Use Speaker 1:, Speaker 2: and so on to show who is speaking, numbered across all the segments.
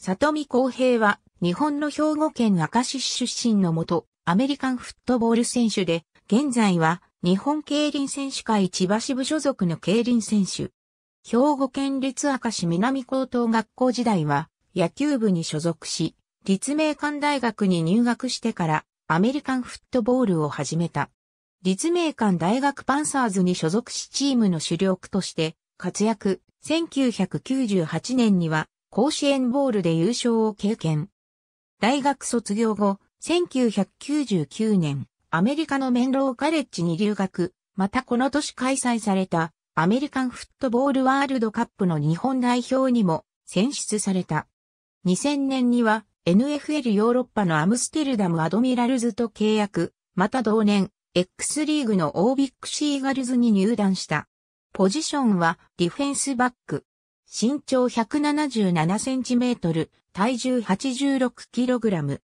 Speaker 1: 里見公平は、日本の兵庫県明石市出身のもと、アメリカンフットボール選手で、現在は、日本競輪選手会千葉支部所属の競輪選手。兵庫県立明石南高等学校時代は、野球部に所属し、立命館大学に入学してから、アメリカンフットボールを始めた。立命館大学パンサーズに所属しチームの主力として、活躍、1998年には、甲子園ボールで優勝を経験。大学卒業後、1999年、アメリカのメンローカレッジに留学、またこの年開催されたアメリカンフットボールワールドカップの日本代表にも選出された。2000年には NFL ヨーロッパのアムステルダムアドミラルズと契約、また同年、X リーグのオービックシーガルズに入団した。ポジションはディフェンスバック。身長177センチメートル、体重86キログラム。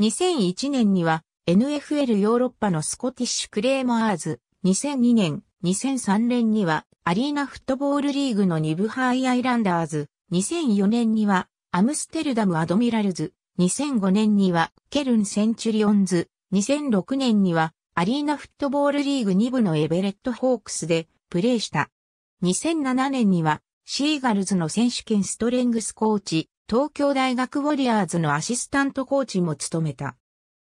Speaker 1: 2001年には NFL ヨーロッパのスコティッシュクレーモアーズ、2002年、2003年にはアリーナフットボールリーグのニ部ハイアイランダーズ、2004年にはアムステルダムアドミラルズ、2005年にはケルンセンチュリオンズ、2006年にはアリーナフットボールリーグ2部のエベレットホークスでプレーした。2007年にはシーガルズの選手権ストレングスコーチ、東京大学ウォリアーズのアシスタントコーチも務めた。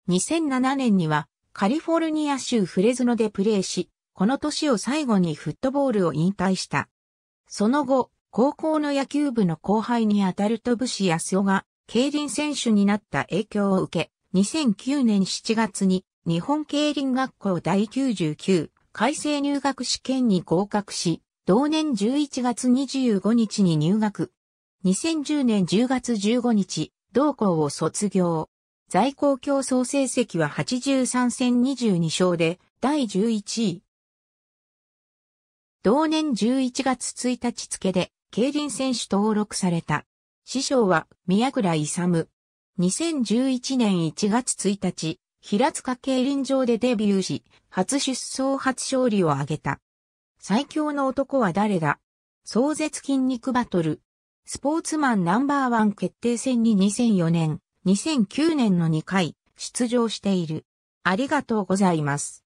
Speaker 1: 2007年にはカリフォルニア州フレズノでプレーし、この年を最後にフットボールを引退した。その後、高校の野球部の後輩にあたるシヤスオが、競輪選手になった影響を受け、2009年7月に日本競輪学校第99改正入学試験に合格し、同年11月25日に入学。2010年10月15日、同校を卒業。在校競争成績は83戦22勝で、第11位。同年11月1日付で、競輪選手登録された。師匠は、宮倉勇。2011年1月1日、平塚競輪場でデビューし、初出走初勝利を挙げた。最強の男は誰だ壮絶筋肉バトル。スポーツマンナンバーワン決定戦に2004年、2009年の2回出場している。ありがとうございます。